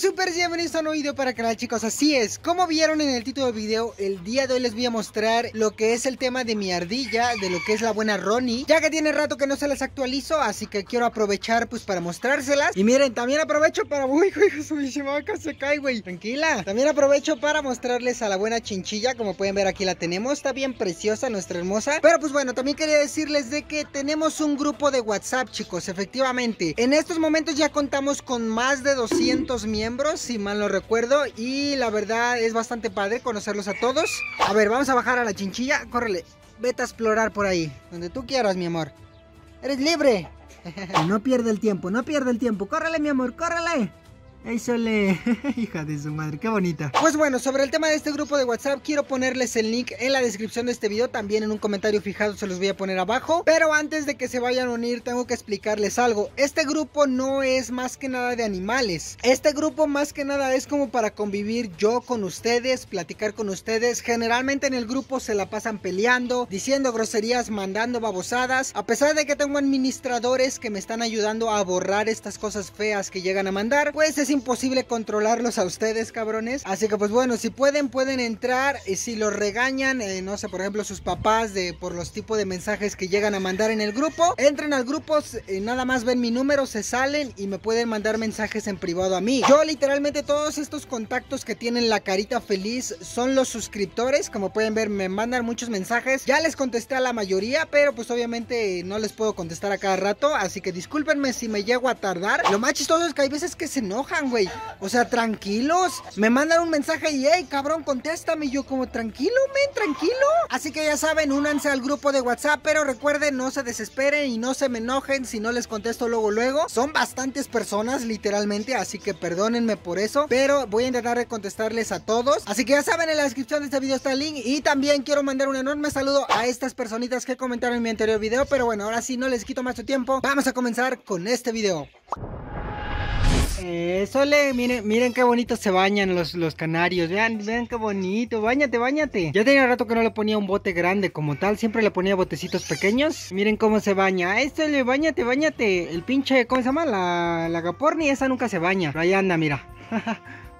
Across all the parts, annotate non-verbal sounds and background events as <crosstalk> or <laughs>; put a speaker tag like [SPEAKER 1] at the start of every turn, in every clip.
[SPEAKER 1] súper bienvenidos a un nuevo video para el canal chicos Así es, como vieron en el título del video El día de hoy les voy a mostrar lo que es el tema de mi ardilla De lo que es la buena Ronnie Ya que tiene rato que no se las actualizo Así que quiero aprovechar pues para mostrárselas Y miren, también aprovecho para... Uy, uy, su vaca se cae, güey Tranquila También aprovecho para mostrarles a la buena chinchilla Como pueden ver aquí la tenemos Está bien preciosa, nuestra hermosa Pero pues bueno, también quería decirles de que tenemos un grupo de WhatsApp chicos Efectivamente, en estos momentos ya contamos con más de 200 miembros si mal no recuerdo. Y la verdad es bastante padre conocerlos a todos. A ver, vamos a bajar a la chinchilla. Córrele, vete a explorar por ahí, donde tú quieras, mi amor. ¡Eres libre! <laughs> no pierde el tiempo, no pierda el tiempo. ¡Córrele, mi amor, córrele! ¡Ey, Sole! <laughs> Hija de su madre, qué bonita. Pues bueno, sobre el tema de este grupo de WhatsApp, quiero ponerles el link en la descripción de este video. También en un comentario fijado se los voy a poner abajo. Pero antes de que se vayan a unir, tengo que explicarles algo. Este grupo no es más que nada de animales. Este grupo más que nada es como para convivir yo con ustedes, platicar con ustedes. Generalmente en el grupo se la pasan peleando, diciendo groserías, mandando babosadas. A pesar de que tengo administradores que me están ayudando a borrar estas cosas feas que llegan a mandar, pues es imposible controlarlos a ustedes, cabrones. Así que pues bueno, si pueden, pueden entrar. Y si los regañan, eh, no sé, por ejemplo, sus papás de por los tipos de mensajes que llegan a mandar en el grupo. Entren al grupo, eh, nada más ven mi número, se salen y me pueden mandar mensajes en privado a mí. Yo literalmente todos estos contactos que tienen la carita feliz son los suscriptores. Como pueden ver, me mandan muchos mensajes. Ya les contesté a la mayoría, pero pues obviamente no les puedo contestar a cada rato. Así que discúlpenme si me llego a tardar. Lo más chistoso es que hay veces que se enoja güey? O sea, tranquilos. Me mandan un mensaje y, hey, cabrón, contéstame. Y yo como, tranquilo, men, tranquilo. Así que ya saben, únanse al grupo de WhatsApp, pero recuerden, no se desesperen y no se me enojen si no les contesto luego, luego. Son bastantes personas, literalmente, así que perdónenme por eso, pero voy a intentar contestarles a todos. Así que ya saben, en la descripción de este video está el link y también quiero mandar un enorme saludo a estas personitas que comentaron en mi anterior video, pero bueno, ahora sí, no les quito más su tiempo. Vamos a comenzar con este video. Eso eh, le, miren, miren qué bonito se bañan los, los canarios. Vean, vean qué bonito. Báñate, báñate. Ya tenía rato que no le ponía un bote grande como tal. Siempre le ponía botecitos pequeños. Miren cómo se baña. Esto le, bañate, bañate. El pinche, ¿cómo se llama? La, la gaporni, esa nunca se baña. Pero ahí anda, mira. <laughs>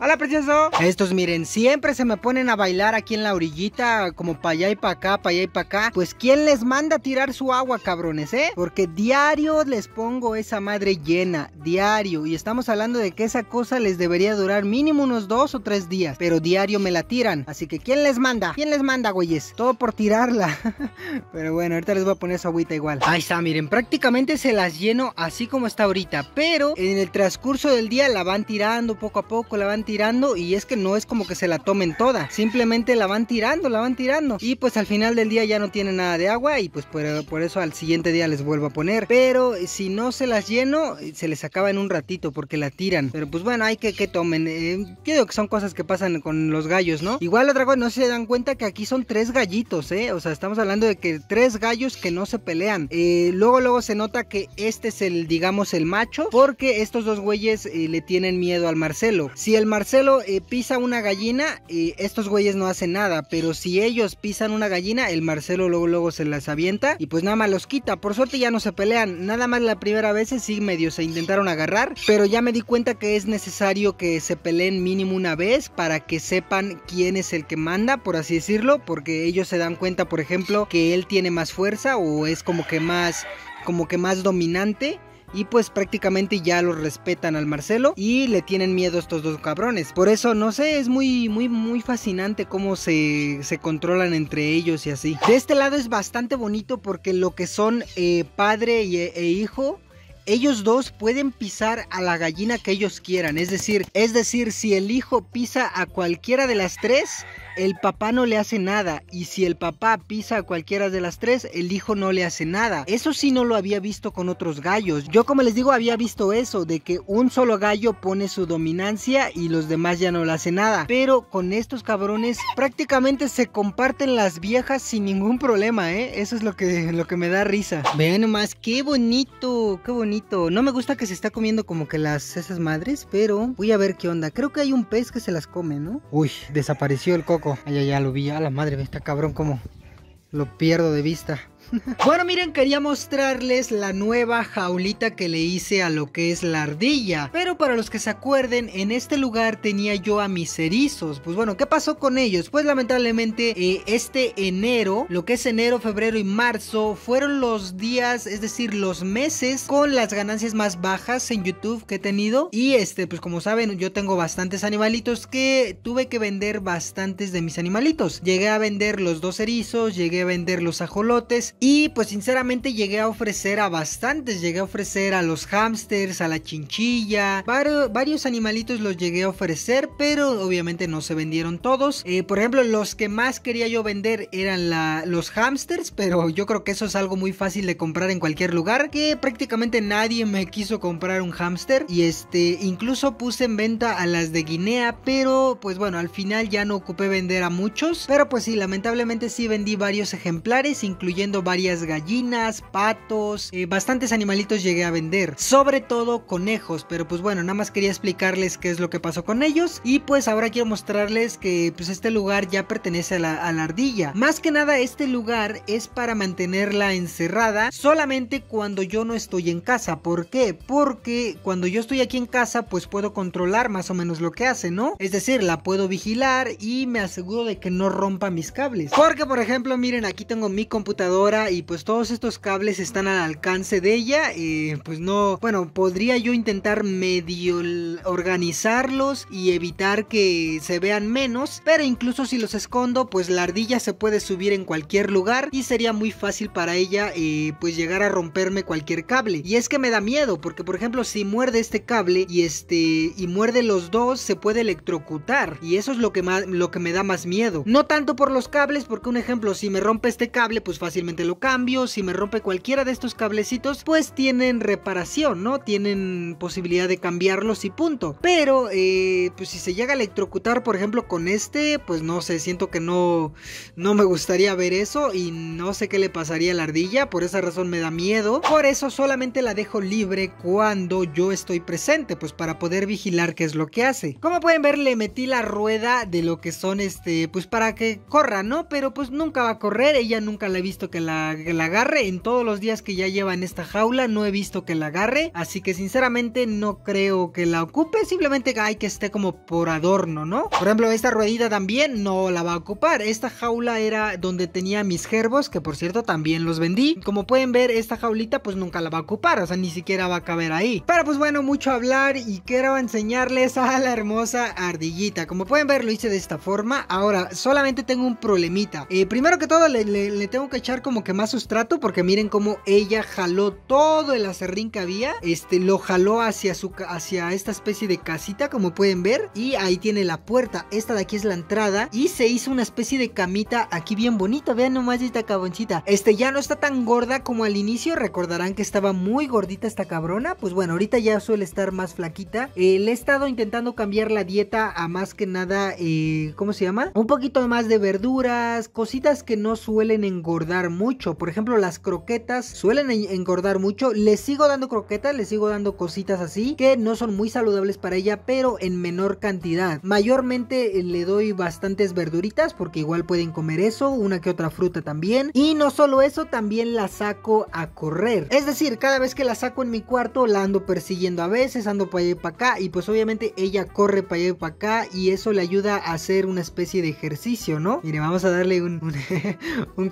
[SPEAKER 1] Hola, precioso. Estos, miren, siempre se me ponen a bailar aquí en la orillita, como para allá y para acá, para allá y para acá. Pues, ¿quién les manda a tirar su agua, cabrones, eh? Porque diario les pongo esa madre llena, diario. Y estamos hablando de que esa cosa les debería durar mínimo unos dos o tres días, pero diario me la tiran. Así que, ¿quién les manda? ¿Quién les manda, güeyes? Todo por tirarla. <laughs> pero bueno, ahorita les voy a poner esa agüita igual. Ahí está, miren, prácticamente se las lleno así como está ahorita, pero en el transcurso del día la van tirando poco a poco, la van tirando y es que no es como que se la tomen toda, simplemente la van tirando, la van tirando y pues al final del día ya no tiene nada de agua y pues por, eso al siguiente día les vuelvo a poner, pero si no se las lleno se les acaba en un ratito porque la tiran, pero pues bueno hay que que tomen, eh, que son cosas que pasan con los gallos, ¿no? Igual otra cosa, no se dan cuenta que aquí son tres gallitos, ¿eh? O sea, estamos hablando de que tres gallos que no se pelean, eh, luego luego se nota que este es el digamos el macho porque estos dos güeyes eh, le tienen miedo al Marcelo, si el Marcelo eh, pisa una gallina, y estos güeyes no hacen nada. Pero si ellos pisan una gallina, el Marcelo luego, luego se las avienta y pues nada más los quita. Por suerte ya no se pelean. Nada más la primera vez sí medio se intentaron agarrar. Pero ya me di cuenta que es necesario que se peleen mínimo una vez para que sepan quién es el que manda, por así decirlo. Porque ellos se dan cuenta, por ejemplo, que él tiene más fuerza o es como que más, como que más dominante. Y pues prácticamente ya lo respetan al Marcelo y le tienen miedo a estos dos cabrones. Por eso, no sé, es muy, muy, muy fascinante cómo se, controlan entre ellos y así. De este lado es bastante bonito porque lo que son eh, padre e, e hijo ellos dos pueden pisar a la gallina que ellos quieran. Es decir, es decir, si el hijo pisa a cualquiera de las tres, el papá no le hace nada y si el papá pisa a cualquiera de las tres, el hijo no le hace nada. Eso sí no lo había visto con otros gallos. Yo como les digo había visto eso, de que un solo gallo pone su dominancia y los demás ya no le hace nada. Pero con estos cabrones prácticamente se comparten las viejas sin ningún problema, ¿eh? Eso es lo que, lo que me da risa. Vean nomás, qué bonito, qué bonito. No me gusta que se está comiendo como que las esas madres, pero voy a ver qué onda. Creo que hay un pez que se las come, ¿no? Uy, desapareció el coco. Ay, Allá ya lo vi. A la madre, está cabrón como lo pierdo de vista bueno, miren, quería mostrarles la nueva jaulita que le hice a lo que es la ardilla. Pero para los que se acuerden, en este lugar tenía yo a mis erizos. Pues bueno, ¿qué pasó con ellos? Pues lamentablemente eh, este enero, lo que es enero, febrero y marzo, fueron los días, es decir, los meses con las ganancias más bajas en YouTube que he tenido. Y este, pues como saben, yo tengo bastantes animalitos que tuve que vender bastantes de mis animalitos. Llegué a vender los dos erizos, llegué a vender los ajolotes y pues sinceramente llegué a ofrecer a bastantes, llegué a ofrecer a los hamsters, a la chinchilla, varios, animalitos los llegué a ofrecer, pero obviamente no se vendieron todos. Eh, por ejemplo, los que más quería yo vender eran los hamsters, pero yo creo que eso es algo muy fácil de comprar en cualquier lugar, que prácticamente nadie me quiso comprar un hamster y este, incluso puse en venta a las de Guinea, pero pues bueno, al final ya no ocupé vender a muchos, pero pues sí, lamentablemente sí vendí varios ejemplares, incluyendo varias gallinas, patos, eh, bastantes animalitos llegué a vender, sobre todo conejos, pero pues bueno, nada más quería explicarles qué es lo que pasó con ellos y pues ahora quiero mostrarles que pues este lugar ya pertenece a la, a la ardilla. Más que nada este lugar es para mantenerla encerrada solamente cuando yo no estoy en casa, ¿por qué? Porque cuando yo estoy aquí en casa pues puedo controlar más o menos lo que hace, ¿no? Es decir, la puedo vigilar y me aseguro de que no rompa mis cables. Porque por ejemplo, miren, aquí tengo mi computadora y pues todos estos cables están al alcance de ella. y eh, pues no, bueno, podría yo intentar medio organizarlos y evitar que se vean menos, pero incluso si los escondo, pues la ardilla se puede subir en cualquier lugar y sería muy fácil para ella eh, pues llegar a romperme cualquier cable. Y es que me da miedo, porque por ejemplo si muerde este cable y este y muerde los dos, se puede electrocutar y eso es lo que, lo que me da más miedo. No tanto por los cables, porque un ejemplo, si me rompe este cable, pues fácilmente lo cambio, si me rompe cualquiera de estos cablecitos, pues tienen reparación, ¿no? Tienen posibilidad de cambiarlos y punto. Pero, eh, pues si se llega a electrocutar, por ejemplo, con este, pues no sé, siento que no, no me gustaría ver eso y no sé qué le pasaría a la ardilla, por esa razón me da miedo. Por eso solamente la dejo libre cuando yo estoy presente, pues para poder vigilar qué es lo que hace. Como pueden ver, le metí la rueda de lo que son este, pues para que corra, ¿no? Pero pues nunca va a correr, ella nunca la he visto que la la, agarre. En todos los días que ya lleva en esta jaula no he visto que la agarre. Así que sinceramente no creo que la ocupe. Simplemente hay que esté como por adorno, ¿no? Por ejemplo, esta ruedita también no la va a ocupar. Esta jaula era donde tenía mis gerbos, que por cierto también los vendí. Como pueden ver, esta jaulita pues nunca la va a ocupar. O sea, ni siquiera va a caber ahí. Pero pues bueno, mucho hablar y quiero enseñarles a la hermosa ardillita. Como pueden ver, lo hice de esta forma. Ahora, solamente tengo un problemita. Eh, primero que todo, le tengo que echar como que más sustrato porque miren cómo ella jaló todo el acerrín que había, este lo jaló hacia su hacia esta especie de casita como pueden ver y ahí tiene la puerta, esta de aquí es la entrada y se hizo una especie de camita aquí bien bonita, vean nomás esta caboncita. Este ya no está tan gorda como al inicio, recordarán que estaba muy gordita esta cabrona, pues bueno, ahorita ya suele estar más flaquita. Eh, le he estado intentando cambiar la dieta a más que nada, eh, ¿cómo se llama? Un poquito más de verduras, cositas que no suelen engordar mucho por ejemplo, las croquetas suelen engordar mucho. Le sigo dando croquetas, les sigo dando cositas así que no son muy saludables para ella, pero en menor cantidad. Mayormente eh, le doy bastantes verduritas porque igual pueden comer eso, una que otra fruta también. Y no solo eso, también la saco a correr. Es decir, cada vez que la saco en mi cuarto, la ando persiguiendo a veces, ando para allá y para acá. Y pues obviamente ella corre para allá y para acá y eso le ayuda a hacer una especie de ejercicio, ¿no? Mire, vamos a darle un, <laughs> un,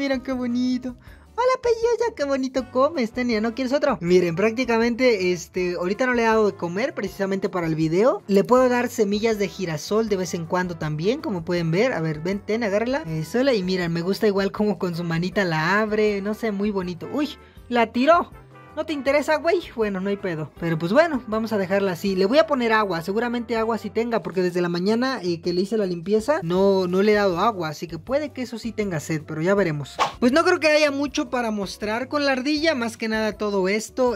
[SPEAKER 1] miren qué bonito. Hola Peyoya, qué bonito comes, Tenia, ¿no quieres otro? Miren, prácticamente, este, ahorita no le he dado de comer precisamente para el video. Le puedo dar semillas de girasol de vez en cuando también, como pueden ver. A ver, ven, ten, agárrala. Eh, sola y miren, me gusta igual como con su manita la abre, no sé, muy bonito. Uy, la tiró. ¿No te interesa, güey? Bueno, no hay pedo. Pero pues bueno, vamos a dejarla así. Le voy a poner agua. Seguramente agua sí tenga, porque desde la mañana eh, que le hice la limpieza, no, no le he dado agua. Así que puede que eso sí tenga sed, pero ya veremos. Pues no creo que haya mucho para mostrar con la ardilla. Más que nada todo esto.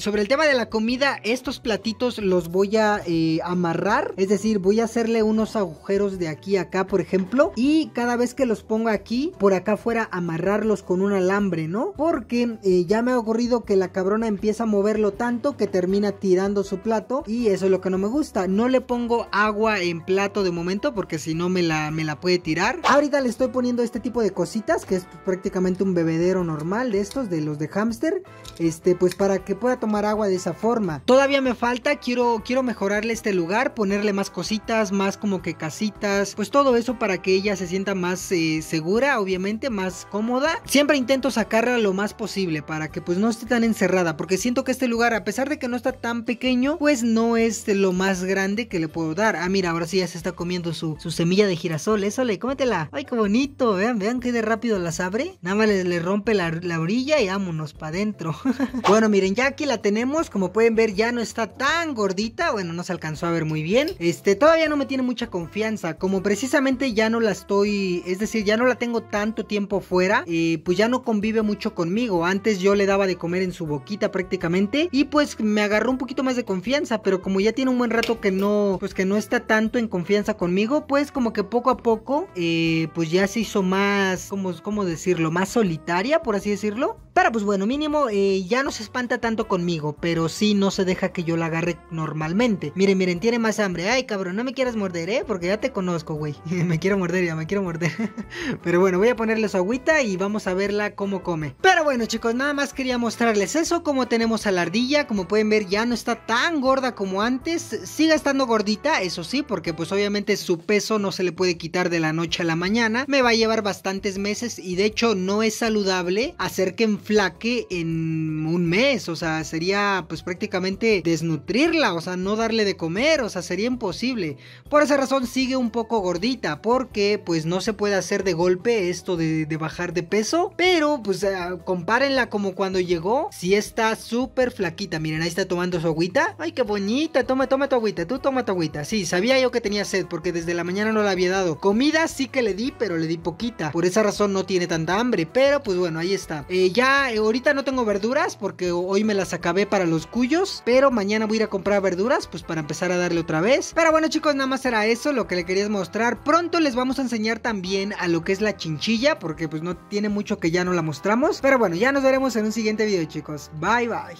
[SPEAKER 1] sobre el tema de la comida, estos platitos los voy a eh, amarrar. Es decir, voy a hacerle unos agujeros de aquí a acá, por ejemplo. Y cada vez que los ponga aquí, por acá fuera amarrarlos con un alambre, ¿no? Porque eh, ya me ha ocurrido que la cabrona empieza a moverlo tanto que termina tirando su plato y eso es lo que no me gusta. No le pongo agua en plato de momento porque si no me la, me la puede tirar. Ahorita le estoy poniendo este tipo de cositas que es prácticamente un bebedero normal de estos, de los de hámster. Este, pues para que pueda tomar agua de esa forma. Todavía me falta, quiero, quiero mejorarle este lugar, ponerle más cositas, más como que casitas, pues todo eso para que ella se sienta más eh, segura, obviamente, más cómoda. Siempre intento sacarla lo más posible para que pues no esté tan encerrada cerrada, porque siento que este lugar, a pesar de que no está tan pequeño, pues no es lo más grande que le puedo dar. Ah, mira, ahora sí ya se está comiendo su, semilla de girasol, eso le, cómetela. Ay, qué bonito, vean, vean qué de rápido las abre. Nada más le, rompe la, orilla y vámonos para adentro. <laughs> bueno, miren, ya aquí la tenemos, como pueden ver ya no está tan gordita, bueno, no se alcanzó a ver muy bien. Este, todavía no me tiene mucha confianza, como precisamente ya no la estoy, es decir, ya no la tengo tanto tiempo fuera, eh, pues ya no convive mucho conmigo. Antes yo le daba de comer en su boquita prácticamente. Y pues me agarró un poquito más de confianza, pero como ya tiene un buen rato que no, pues que no está tanto en confianza conmigo, pues como que poco a poco, eh, pues ya se hizo más, ¿cómo, cómo decirlo? Más solitaria, por así decirlo. Pero pues bueno, mínimo eh, ya no se espanta tanto conmigo, pero sí no se deja que yo la agarre normalmente. Miren, miren, tiene más hambre. Ay, cabrón, no me quieras morder, ¿eh? Porque ya te conozco, güey. <laughs> me quiero morder, ya me quiero morder. <laughs> pero bueno, voy a ponerle su agüita y vamos a verla cómo come. Pero bueno, chicos, nada más quería mostrarles eso, como tenemos a la ardilla, como pueden ver, ya no está tan gorda como antes. Sigue estando gordita, eso sí, porque pues obviamente su peso no se le puede quitar de la noche a la mañana. Me va a llevar bastantes meses y de hecho no es saludable hacer que enflaque en un mes. O sea, sería pues prácticamente desnutrirla, o sea, no darle de comer, o sea, sería imposible. Por esa razón sigue un poco gordita, porque pues no se puede hacer de golpe esto de, bajar de peso. Pero pues ah, compárenla como cuando llegó, y está súper flaquita. Miren, ahí está tomando su agüita. Ay, qué bonita. Toma, toma tu agüita. Tú toma tu agüita. Sí, sabía yo que tenía sed porque desde la mañana no la había dado. Comida sí que le di, pero le di poquita. Por esa razón no tiene tanta hambre. Pero pues bueno, ahí está. Eh, ya eh, ahorita no tengo verduras porque hoy me las acabé para los cuyos. Pero mañana voy a ir a comprar verduras pues para empezar a darle otra vez. Pero bueno chicos, nada más era eso lo que le quería mostrar. Pronto les vamos a enseñar también a lo que es la chinchilla porque pues no tiene mucho que ya no la mostramos. Pero bueno, ya nos veremos en un siguiente video chicos. Bye bye.